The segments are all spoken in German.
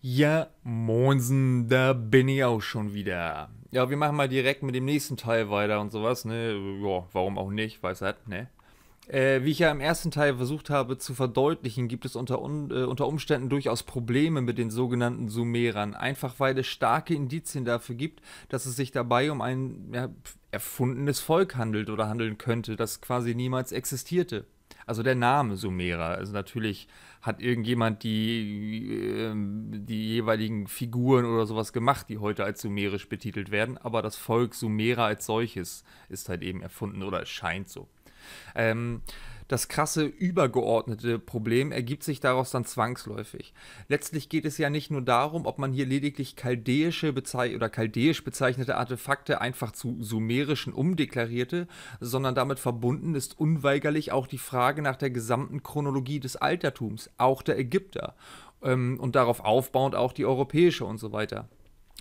Ja, Moinsen, da bin ich auch schon wieder. Ja, wir machen mal direkt mit dem nächsten Teil weiter und sowas, ne? Ja, warum auch nicht, weiß halt, ne? Äh, wie ich ja im ersten Teil versucht habe zu verdeutlichen, gibt es unter, un äh, unter Umständen durchaus Probleme mit den sogenannten Sumerern, einfach weil es starke Indizien dafür gibt, dass es sich dabei um ein ja, erfundenes Volk handelt oder handeln könnte, das quasi niemals existierte. Also der Name Sumera. Also natürlich hat irgendjemand die, ähm, die jeweiligen Figuren oder sowas gemacht, die heute als sumerisch betitelt werden, aber das Volk Sumera als solches ist halt eben erfunden oder es scheint so. Ähm, das krasse übergeordnete Problem ergibt sich daraus dann zwangsläufig. Letztlich geht es ja nicht nur darum, ob man hier lediglich chaldäische oder chaldäisch bezeichnete Artefakte einfach zu sumerischen umdeklarierte, sondern damit verbunden ist unweigerlich auch die Frage nach der gesamten Chronologie des Altertums, auch der Ägypter. Ähm, und darauf aufbauend auch die europäische und so weiter.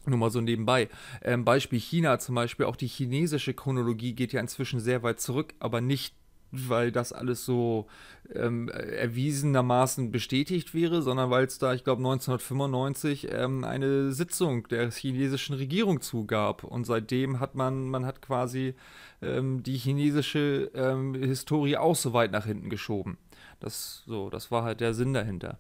Nur mal so nebenbei. Ähm, Beispiel China zum Beispiel, auch die chinesische Chronologie geht ja inzwischen sehr weit zurück, aber nicht weil das alles so ähm, erwiesenermaßen bestätigt wäre, sondern weil es da, ich glaube, 1995 ähm, eine Sitzung der chinesischen Regierung zugab. Und seitdem hat man, man hat quasi ähm, die chinesische ähm, Historie auch so weit nach hinten geschoben. Das, so, das war halt der Sinn dahinter.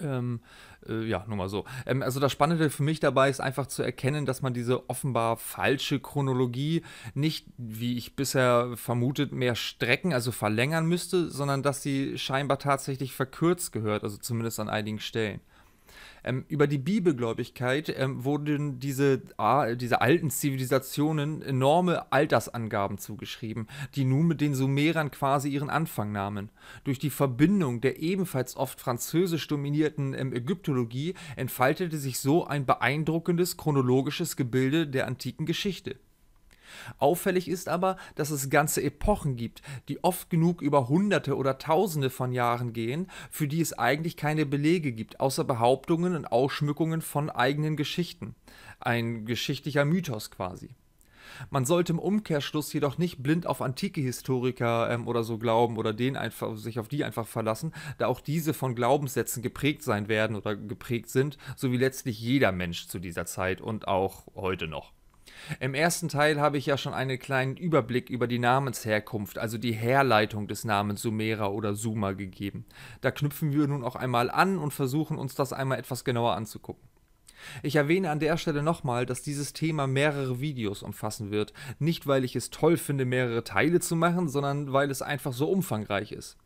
Ähm, äh, ja, nur mal so. Ähm, also das Spannende für mich dabei ist einfach zu erkennen, dass man diese offenbar falsche Chronologie nicht, wie ich bisher vermutet, mehr strecken, also verlängern müsste, sondern dass sie scheinbar tatsächlich verkürzt gehört, also zumindest an einigen Stellen. Ähm, über die Bibelgläubigkeit ähm, wurden diese, ah, diese alten Zivilisationen enorme Altersangaben zugeschrieben, die nun mit den Sumerern quasi ihren Anfang nahmen. Durch die Verbindung der ebenfalls oft französisch dominierten ähm, Ägyptologie entfaltete sich so ein beeindruckendes chronologisches Gebilde der antiken Geschichte. Auffällig ist aber, dass es ganze Epochen gibt, die oft genug über Hunderte oder Tausende von Jahren gehen, für die es eigentlich keine Belege gibt, außer Behauptungen und Ausschmückungen von eigenen Geschichten. Ein geschichtlicher Mythos quasi. Man sollte im Umkehrschluss jedoch nicht blind auf antike Historiker ähm, oder so glauben oder den einfach, sich auf die einfach verlassen, da auch diese von Glaubenssätzen geprägt sein werden oder geprägt sind, so wie letztlich jeder Mensch zu dieser Zeit und auch heute noch. Im ersten Teil habe ich ja schon einen kleinen Überblick über die Namensherkunft, also die Herleitung des Namens Sumera oder Suma gegeben. Da knüpfen wir nun auch einmal an und versuchen uns das einmal etwas genauer anzugucken. Ich erwähne an der Stelle nochmal, dass dieses Thema mehrere Videos umfassen wird, nicht weil ich es toll finde, mehrere Teile zu machen, sondern weil es einfach so umfangreich ist.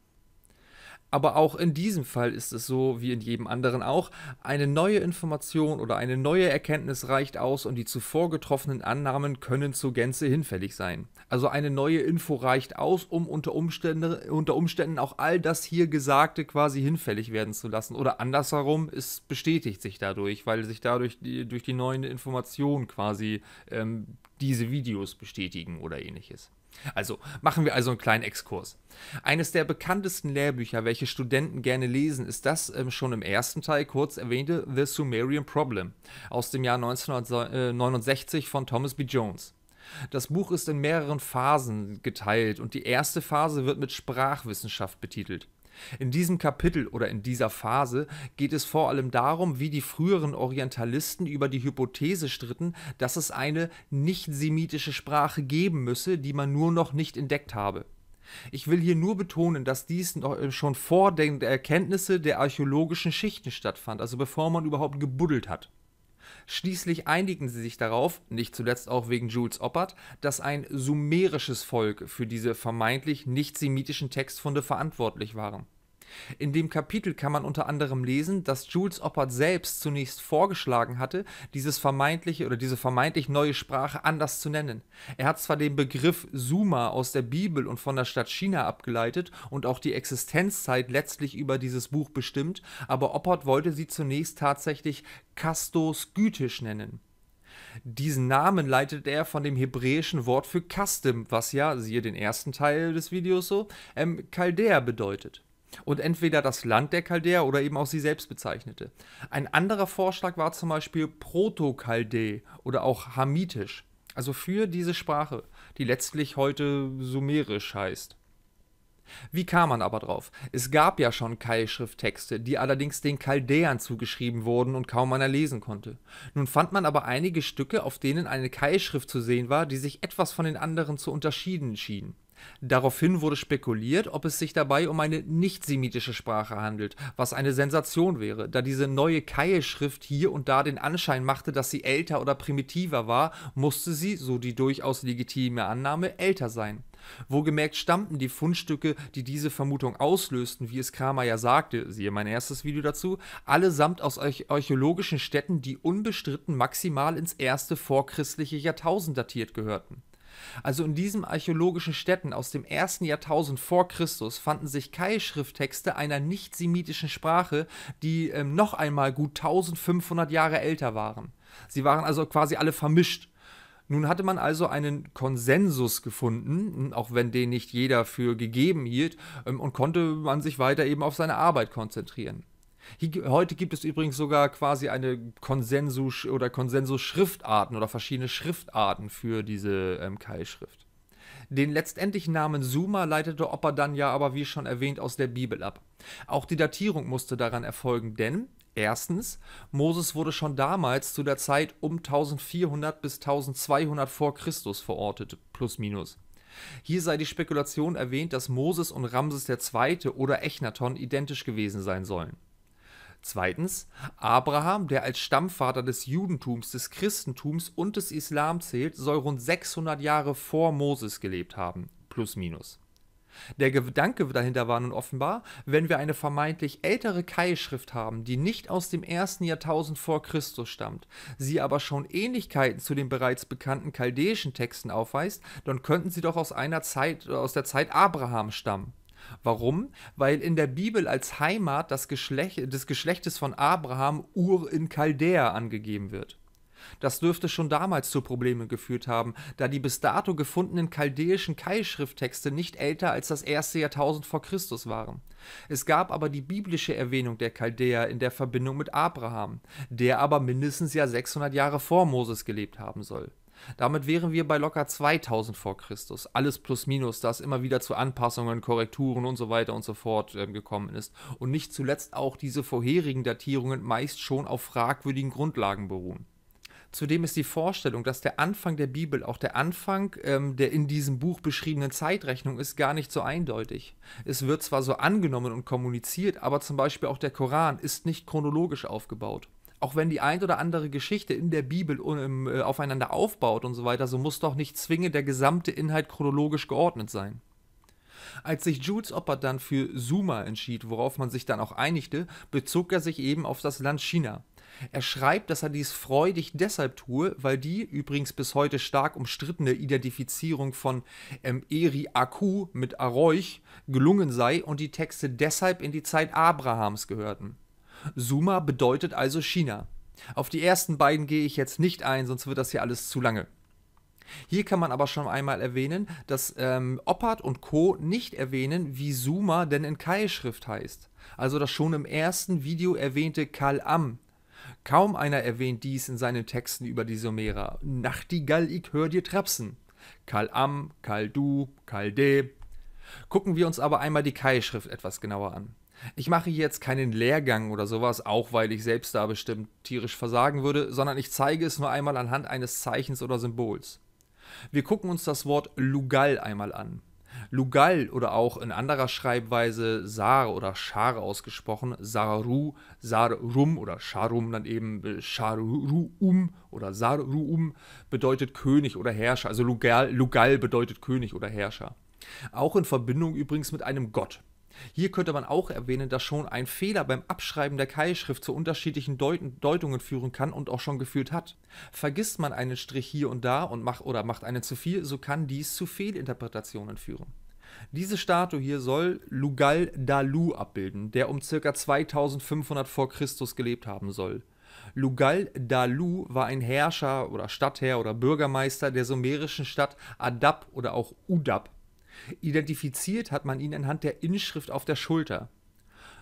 Aber auch in diesem Fall ist es so, wie in jedem anderen auch, eine neue Information oder eine neue Erkenntnis reicht aus und die zuvor getroffenen Annahmen können zur Gänze hinfällig sein. Also eine neue Info reicht aus, um unter Umständen, unter Umständen auch all das hier Gesagte quasi hinfällig werden zu lassen. Oder andersherum, es bestätigt sich dadurch, weil sich dadurch die, durch die neuen Informationen quasi ähm, diese Videos bestätigen oder ähnliches. Also machen wir also einen kleinen Exkurs. Eines der bekanntesten Lehrbücher, welche Studenten gerne lesen, ist das ähm, schon im ersten Teil kurz erwähnte The Sumerian Problem aus dem Jahr 1969 von Thomas B. Jones. Das Buch ist in mehreren Phasen geteilt und die erste Phase wird mit Sprachwissenschaft betitelt. In diesem Kapitel oder in dieser Phase geht es vor allem darum, wie die früheren Orientalisten über die Hypothese stritten, dass es eine nicht-semitische Sprache geben müsse, die man nur noch nicht entdeckt habe. Ich will hier nur betonen, dass dies äh, schon vor den Erkenntnissen der archäologischen Schichten stattfand, also bevor man überhaupt gebuddelt hat. Schließlich einigen sie sich darauf, nicht zuletzt auch wegen Jules Oppert, dass ein sumerisches Volk für diese vermeintlich nicht-semitischen Textfunde verantwortlich waren in dem Kapitel kann man unter anderem lesen, dass Jules Oppert selbst zunächst vorgeschlagen hatte, dieses vermeintliche oder diese vermeintlich neue Sprache anders zu nennen. Er hat zwar den Begriff Suma aus der Bibel und von der Stadt China abgeleitet und auch die Existenzzeit letztlich über dieses Buch bestimmt, aber Oppert wollte sie zunächst tatsächlich Kastos-Gütisch nennen. Diesen Namen leitet er von dem hebräischen Wort für Kastim, was ja, siehe den ersten Teil des Videos so, ähm, Chaldäer bedeutet und entweder das Land der Chaldäer oder eben auch sie selbst bezeichnete. Ein anderer Vorschlag war zum Beispiel Proto-Chaldä oder auch Hamitisch, also für diese Sprache, die letztlich heute Sumerisch heißt. Wie kam man aber drauf? Es gab ja schon Keilschrifttexte, die allerdings den Chaldäern zugeschrieben wurden und kaum einer lesen konnte. Nun fand man aber einige Stücke, auf denen eine Keilschrift zu sehen war, die sich etwas von den anderen zu unterschieden schien. Daraufhin wurde spekuliert, ob es sich dabei um eine nicht-semitische Sprache handelt, was eine Sensation wäre, da diese neue Keilschrift hier und da den Anschein machte, dass sie älter oder primitiver war, musste sie, so die durchaus legitime Annahme, älter sein. Wogemerkt stammten die Fundstücke, die diese Vermutung auslösten, wie es Kramer ja sagte, siehe mein erstes Video dazu, allesamt aus archäologischen Städten, die unbestritten maximal ins erste vorchristliche Jahrtausend datiert gehörten. Also in diesen archäologischen Städten aus dem ersten Jahrtausend vor Christus fanden sich Keilschrifttexte einer nicht-semitischen Sprache, die ähm, noch einmal gut 1500 Jahre älter waren. Sie waren also quasi alle vermischt. Nun hatte man also einen Konsensus gefunden, hm, auch wenn den nicht jeder für gegeben hielt, ähm, und konnte man sich weiter eben auf seine Arbeit konzentrieren heute gibt es übrigens sogar quasi eine Konsensus- oder Konsensus-Schriftarten oder verschiedene Schriftarten für diese ähm, Keilschrift. Den letztendlichen Namen Suma leitete Opper dann ja aber, wie schon erwähnt, aus der Bibel ab. Auch die Datierung musste daran erfolgen, denn erstens, Moses wurde schon damals zu der Zeit um 1400 bis 1200 vor Christus verortet, plus minus. Hier sei die Spekulation erwähnt, dass Moses und Ramses II. oder Echnaton identisch gewesen sein sollen. Zweitens Abraham, der als Stammvater des Judentums, des Christentums und des Islam zählt, soll rund 600 Jahre vor Moses gelebt haben, plus minus. Der Gedanke dahinter war nun offenbar, wenn wir eine vermeintlich ältere Keilschrift haben, die nicht aus dem ersten Jahrtausend vor Christus stammt, sie aber schon Ähnlichkeiten zu den bereits bekannten chaldäischen Texten aufweist, dann könnten sie doch aus einer Zeit, aus der Zeit Abraham stammen. Warum? Weil in der Bibel als Heimat das Geschlecht, des Geschlechtes von Abraham Ur in Chaldea angegeben wird. Das dürfte schon damals zu Problemen geführt haben, da die bis dato gefundenen chaldäischen Keilschrifttexte nicht älter als das erste Jahrtausend vor Christus waren. Es gab aber die biblische Erwähnung der Chaldäer in der Verbindung mit Abraham, der aber mindestens ja 600 Jahre vor Moses gelebt haben soll. Damit wären wir bei locker 2000 vor Christus. Alles plus minus, das immer wieder zu Anpassungen, Korrekturen und so weiter und so fort äh, gekommen ist. Und nicht zuletzt auch diese vorherigen Datierungen meist schon auf fragwürdigen Grundlagen beruhen. Zudem ist die Vorstellung, dass der Anfang der Bibel auch der Anfang ähm, der in diesem Buch beschriebenen Zeitrechnung ist, gar nicht so eindeutig. Es wird zwar so angenommen und kommuniziert, aber zum Beispiel auch der Koran ist nicht chronologisch aufgebaut. Auch wenn die ein oder andere Geschichte in der Bibel um, ähm, äh, aufeinander aufbaut und so weiter, so muss doch nicht zwingend der gesamte Inhalt chronologisch geordnet sein. Als sich Jules Oppert dann für Suma entschied, worauf man sich dann auch einigte, bezog er sich eben auf das Land China. Er schreibt, dass er dies freudig deshalb tue, weil die übrigens bis heute stark umstrittene Identifizierung von ähm, Eri Aku mit Aroich gelungen sei und die Texte deshalb in die Zeit Abrahams gehörten. Suma bedeutet also China. Auf die ersten beiden gehe ich jetzt nicht ein, sonst wird das hier alles zu lange. Hier kann man aber schon einmal erwähnen, dass ähm, Oppert und Co. nicht erwähnen, wie Suma denn in Keilschrift heißt. Also das schon im ersten Video erwähnte Kal-Am Kaum einer erwähnt dies in seinen Texten über die Sumerer. Nachtigall, ich hör dir trapsen. Kal am, kal du, kal de. Gucken wir uns aber einmal die Kai-Schrift etwas genauer an. Ich mache hier jetzt keinen Lehrgang oder sowas, auch weil ich selbst da bestimmt tierisch versagen würde, sondern ich zeige es nur einmal anhand eines Zeichens oder Symbols. Wir gucken uns das Wort Lugal einmal an. Lugal oder auch in anderer Schreibweise Sar oder Schar ausgesprochen, Saru, Sarum oder Sharum dann eben Sharuum äh, oder Saruum bedeutet König oder Herrscher. Also Lugal, Lugal bedeutet König oder Herrscher. Auch in Verbindung übrigens mit einem Gott. Hier könnte man auch erwähnen, dass schon ein Fehler beim Abschreiben der Keilschrift zu unterschiedlichen Deut Deutungen führen kann und auch schon geführt hat. Vergisst man einen Strich hier und da und mach, oder macht einen zu viel, so kann dies zu Fehlinterpretationen führen. Diese Statue hier soll Lugal Dalu abbilden, der um ca. 2500 vor Christus gelebt haben soll. Lugal Dalu war ein Herrscher oder Stadtherr oder Bürgermeister der sumerischen Stadt Adab oder auch Udab Identifiziert hat man ihn anhand der Inschrift auf der Schulter.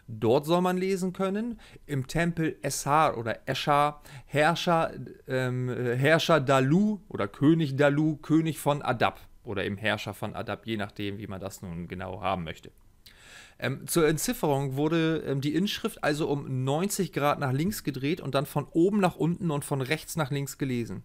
Dort soll man lesen können, im Tempel Essar oder Eschar, Herrscher, ähm, Herrscher Dalu oder König Dalu, König von Adab oder im Herrscher von Adab, je nachdem, wie man das nun genau haben möchte. Ähm, zur Entzifferung wurde ähm, die Inschrift also um 90 Grad nach links gedreht und dann von oben nach unten und von rechts nach links gelesen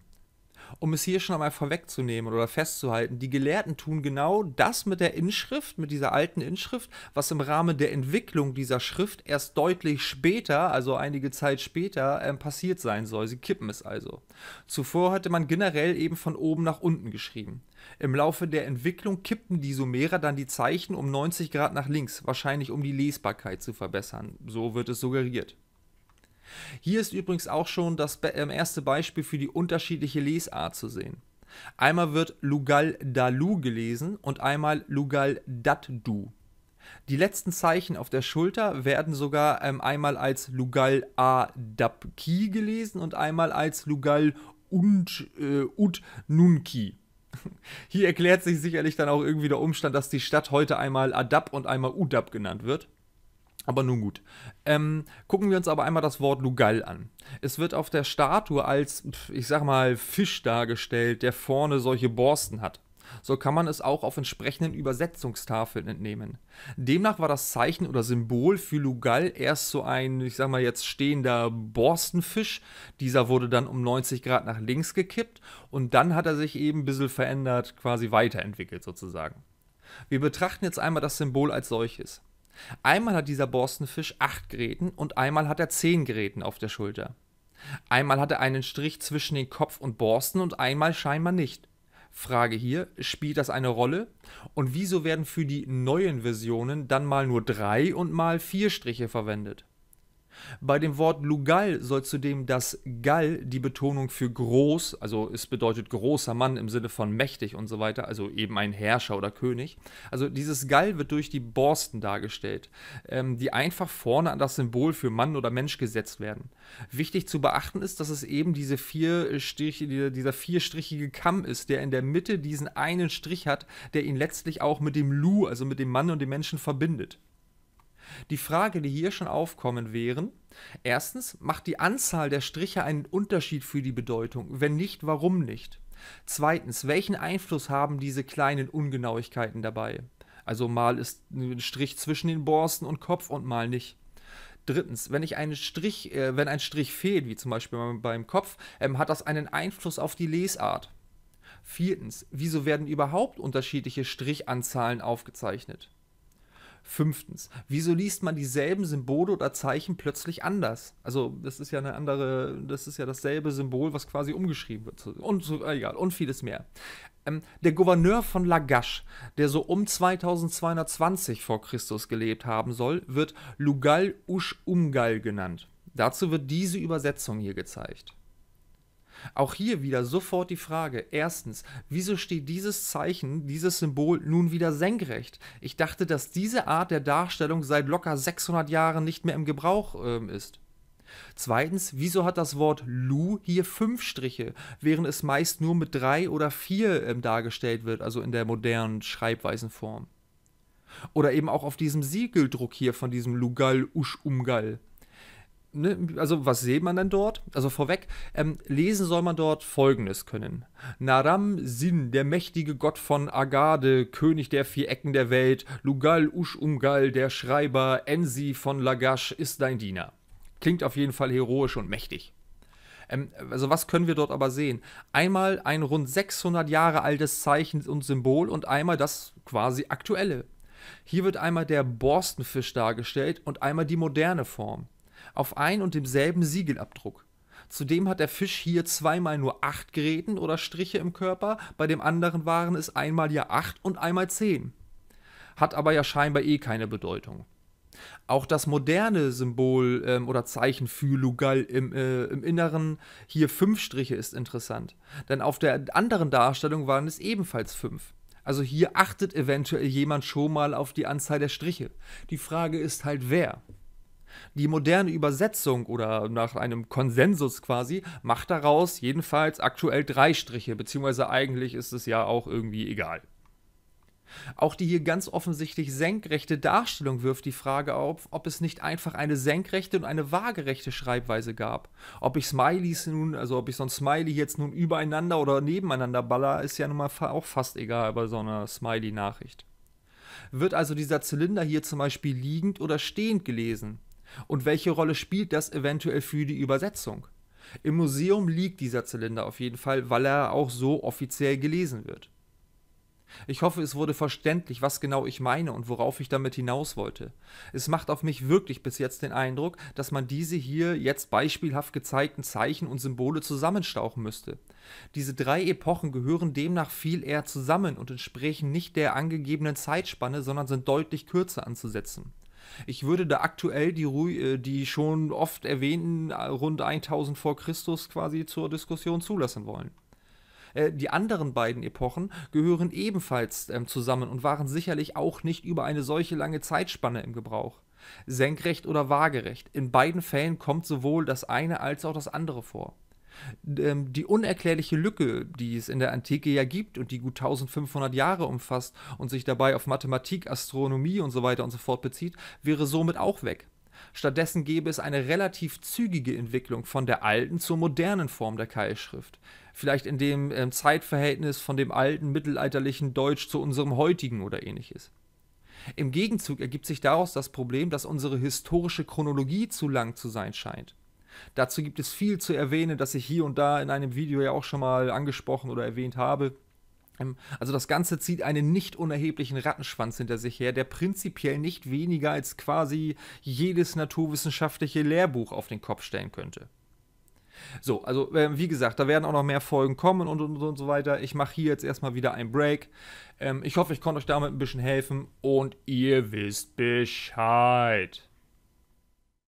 um es hier schon einmal vorwegzunehmen oder festzuhalten, die Gelehrten tun genau das mit der Inschrift, mit dieser alten Inschrift, was im Rahmen der Entwicklung dieser Schrift erst deutlich später, also einige Zeit später, äh, passiert sein soll. Sie kippen es also. Zuvor hatte man generell eben von oben nach unten geschrieben. Im Laufe der Entwicklung kippten die Sumerer dann die Zeichen um 90 Grad nach links, wahrscheinlich um die Lesbarkeit zu verbessern. So wird es suggeriert. Hier ist übrigens auch schon das ähm, erste Beispiel für die unterschiedliche Lesart zu sehen. Einmal wird Lugal Dalu gelesen und einmal Lugal Datdu. Die letzten Zeichen auf der Schulter werden sogar ähm, einmal als Lugal Adapki gelesen und einmal als Lugal und, äh, Ut Nunki. Hier erklärt sich sicherlich dann auch irgendwie der Umstand, dass die Stadt heute einmal Adab und einmal Udab genannt wird. Aber nun gut. Ähm, gucken wir uns aber einmal das Wort Lugal an. Es wird auf der Statue als, ich sag mal, Fisch dargestellt, der vorne solche Borsten hat. So kann man es auch auf entsprechenden Übersetzungstafeln entnehmen. Demnach war das Zeichen oder Symbol für Lugal erst so ein, ich sag mal jetzt stehender Borstenfisch. Dieser wurde dann um 90 Grad nach links gekippt und dann hat er sich eben ein bisschen verändert, quasi weiterentwickelt sozusagen. Wir betrachten jetzt einmal das Symbol als solches. Einmal hat dieser Borstenfisch acht Gräten und einmal hat er zehn Gräten auf der Schulter. Einmal hat er einen Strich zwischen den Kopf und Borsten und einmal scheinbar nicht. Frage hier, spielt das eine Rolle? Und wieso werden für die neuen Versionen dann mal nur drei und mal vier Striche verwendet? Bei dem Wort Lugal soll zudem das Gall die Betonung für groß, also es bedeutet großer Mann im Sinne von mächtig und so weiter, also eben ein Herrscher oder König. Also dieses Gall wird durch die Borsten dargestellt, ähm, die einfach vorne an das Symbol für Mann oder Mensch gesetzt werden. Wichtig zu beachten ist, dass es eben diese vier Striche, dieser, dieser vierstrichige Kamm ist, der in der Mitte diesen einen Strich hat, der ihn letztlich auch mit dem Lu, also mit dem Mann und dem Menschen verbindet. Die Frage, die hier schon aufkommen wären, erstens, macht die Anzahl der Striche einen Unterschied für die Bedeutung? Wenn nicht, warum nicht? Zweitens, welchen Einfluss haben diese kleinen Ungenauigkeiten dabei? Also mal ist ein Strich zwischen den Borsten und Kopf und mal nicht. Drittens, wenn, ich einen Strich, äh, wenn ein Strich fehlt, wie zum Beispiel beim, Kopf, ähm, hat das einen Einfluss auf die Lesart. Viertens, wieso werden überhaupt unterschiedliche Strichanzahlen aufgezeichnet? Fünftens, wieso liest man dieselben Symbole oder Zeichen plötzlich anders? Also, das ist ja eine andere, das ist ja dasselbe Symbol, was quasi umgeschrieben wird. Und so, äh, egal, und vieles mehr. Ähm, der Gouverneur von Lagash, der so um 2220 vor Christus gelebt haben soll, wird Lugal Ush Umgal genannt. Dazu wird diese Übersetzung hier gezeigt. Auch hier wieder sofort die Frage, erstens, wieso steht dieses Zeichen, dieses Symbol nun wieder senkrecht? Ich dachte, dass diese Art der Darstellung seit locker 600 Jahren nicht mehr im Gebrauch äh, ist. Zweitens, wieso hat das Wort Lu hier fünf Striche, während es meist nur mit drei oder vier ähm, dargestellt wird, also in der modernen Schreibweisenform? Oder eben auch auf diesem Siegeldruck hier von diesem Lugal Usch Umgal ne, also was sieht man denn dort? Also vorweg, ähm, lesen soll man dort Folgendes können. Naram Sin, der mächtige Gott von Agade, König der vier Ecken der Welt, Lugal Ush der Schreiber, Ensi von Lagash, ist dein Diener. Klingt auf jeden Fall heroisch und mächtig. Ähm, also was können wir dort aber sehen? Einmal ein rund 600 Jahre altes Zeichen und Symbol und einmal das quasi aktuelle. Hier wird einmal der Borstenfisch dargestellt und einmal die moderne Form auf ein und demselben Siegelabdruck. Zudem hat der Fisch hier zweimal nur acht Gräten oder Striche im Körper, bei dem anderen waren es einmal ja acht und einmal zehn. Hat aber ja scheinbar eh keine Bedeutung. Auch das moderne Symbol ähm, oder Zeichen für Lugal im, äh, im Inneren hier fünf Striche ist interessant, denn auf der anderen Darstellung waren es ebenfalls fünf. Also hier achtet eventuell jemand schon mal auf die Anzahl der Striche. Die Frage ist halt wer. Die moderne Übersetzung oder nach einem Konsensus quasi macht daraus jedenfalls aktuell drei Striche, beziehungsweise eigentlich ist es ja auch irgendwie egal. Auch die hier ganz offensichtlich senkrechte Darstellung wirft die Frage auf, ob es nicht einfach eine senkrechte und eine waagerechte Schreibweise gab. Ob ich Smileys nun, also ob ich so ein Smiley jetzt nun übereinander oder nebeneinander baller, ist ja nun mal auch fast egal bei so einer Smiley-Nachricht. Wird also dieser Zylinder hier zum Beispiel liegend oder stehend gelesen? Und welche Rolle spielt das eventuell für die Übersetzung? Im Museum liegt dieser Zylinder auf jeden Fall, weil er auch so offiziell gelesen wird. Ich hoffe, es wurde verständlich, was genau ich meine und worauf ich damit hinaus wollte. Es macht auf mich wirklich bis jetzt den Eindruck, dass man diese hier jetzt beispielhaft gezeigten Zeichen und Symbole zusammenstauchen müsste. Diese drei Epochen gehören demnach viel eher zusammen und entsprechen nicht der angegebenen Zeitspanne, sondern sind deutlich kürzer anzusetzen. Ich würde da aktuell die, Ru äh, die schon oft erwähnten äh, rund 1000 vor Christus quasi zur Diskussion zulassen wollen äh, die anderen beiden Epochen gehören ebenfalls ähm, zusammen und waren sicherlich auch nicht über eine solche lange Zeitspanne im Gebrauch. Senkrecht oder waagerecht, in beiden Fällen kommt sowohl das eine als auch das andere vor ähm, die unerklärliche Lücke, die es in der Antike ja gibt und die gut 1500 Jahre umfasst und sich dabei auf Mathematik, Astronomie und so weiter und so fort bezieht, wäre somit auch weg. Stattdessen gäbe es eine relativ zügige Entwicklung von der alten zur modernen Form der Keilschrift. Vielleicht in dem ähm, Zeitverhältnis von dem alten mittelalterlichen Deutsch zu unserem heutigen oder ähnliches. Im Gegenzug ergibt sich daraus das Problem, dass unsere historische Chronologie zu lang zu sein scheint. Dazu gibt es viel zu erwähnen, das ich hier und da in einem Video ja auch schon mal angesprochen oder erwähnt habe. Ähm, also das Ganze zieht einen nicht unerheblichen Rattenschwanz hinter sich her, der prinzipiell nicht weniger als quasi jedes naturwissenschaftliche Lehrbuch auf den Kopf stellen könnte. So, also ähm, wie gesagt, da werden auch noch mehr Folgen kommen und, und, und so weiter. Ich mache hier jetzt erstmal wieder einen Break. Ähm, ich hoffe, ich konnte euch damit ein bisschen helfen und ihr wisst Bescheid.